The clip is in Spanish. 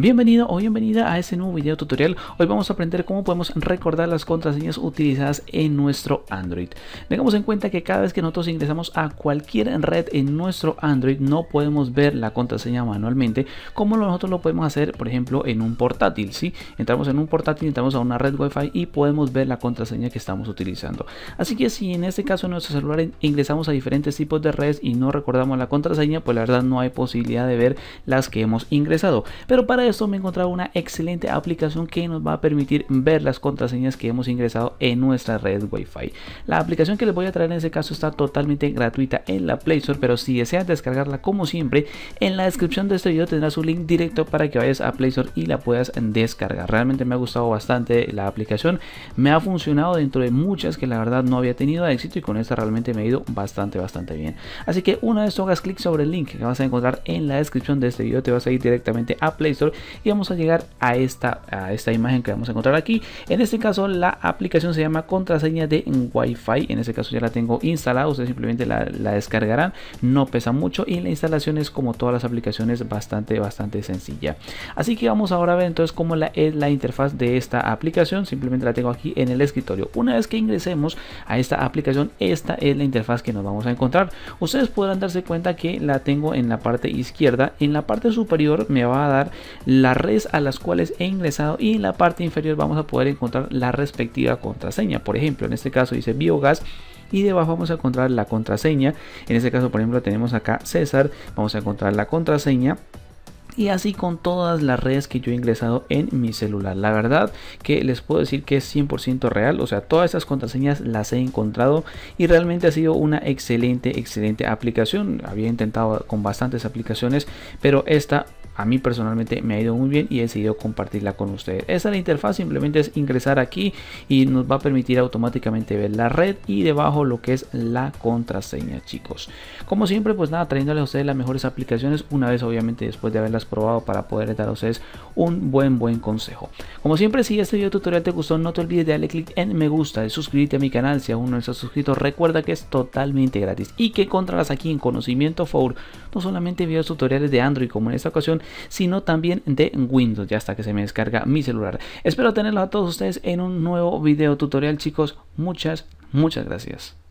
Bienvenido o bienvenida a este nuevo video tutorial. Hoy vamos a aprender cómo podemos recordar las contraseñas utilizadas en nuestro Android. Tengamos en cuenta que cada vez que nosotros ingresamos a cualquier red en nuestro Android no podemos ver la contraseña manualmente como nosotros lo podemos hacer por ejemplo en un portátil. Si Entramos en un portátil, entramos a una red wifi y podemos ver la contraseña que estamos utilizando. Así que si en este caso en nuestro celular ingresamos a diferentes tipos de redes y no recordamos la contraseña pues la verdad no hay posibilidad de ver las que hemos ingresado. Pero para esto me encontrado una excelente aplicación que nos va a permitir ver las contraseñas que hemos ingresado en nuestra red Wi-Fi. La aplicación que les voy a traer en este caso está totalmente gratuita en la Play Store, pero si deseas descargarla como siempre, en la descripción de este video tendrás un link directo para que vayas a Play Store y la puedas descargar. Realmente me ha gustado bastante la aplicación, me ha funcionado dentro de muchas que la verdad no había tenido éxito y con esta realmente me ha ido bastante bastante bien. Así que una vez hagas clic sobre el link que vas a encontrar en la descripción de este video, te vas a ir directamente a Play Store y vamos a llegar a esta, esta imagen que vamos a encontrar aquí. En este caso la aplicación se llama contraseña de Wi-Fi, en este caso ya la tengo instalada, ustedes simplemente la, descargarán, no pesa mucho y la instalación es como todas las aplicaciones bastante, bastante sencilla. Así que vamos ahora a ver entonces cómo es la interfaz de esta aplicación, simplemente la tengo aquí en el escritorio. Una vez que ingresemos a esta aplicación, esta es la interfaz que nos vamos a encontrar. Ustedes podrán darse cuenta que la tengo en la parte izquierda, en la parte superior me va a dar las redes a las cuales he ingresado y en la parte inferior vamos a poder encontrar la respectiva contraseña. Por ejemplo, en este caso dice Biogas y debajo vamos a encontrar la contraseña. En este caso, por ejemplo, tenemos acá César, vamos a encontrar la contraseña y así con todas las redes que yo he ingresado en mi celular. La verdad que les puedo decir que es 100% real, o sea, todas esas contraseñas las he encontrado y realmente ha sido una excelente, excelente aplicación. Había intentado con bastantes aplicaciones, pero esta a mí personalmente me ha ido muy bien y he decidido compartirla con ustedes. Esta es la interfaz, simplemente es ingresar aquí y nos va a permitir automáticamente ver la red y debajo lo que es la contraseña, chicos. Como siempre, pues nada, trayéndoles a ustedes las mejores aplicaciones una vez obviamente después de haberlas probado para poder dar a ustedes un buen buen consejo. Como siempre, si este video tutorial te gustó, no te olvides de darle clic en me gusta, de suscribirte a mi canal si aún no estás suscrito. Recuerda que es totalmente gratis y que encontrarás aquí en Conocimiento For no solamente videos tutoriales de Android como en esta ocasión, sino también de Windows, ya hasta que se me descarga mi celular. Espero tenerlo a todos ustedes en un nuevo video tutorial, chicos. Muchas, muchas gracias.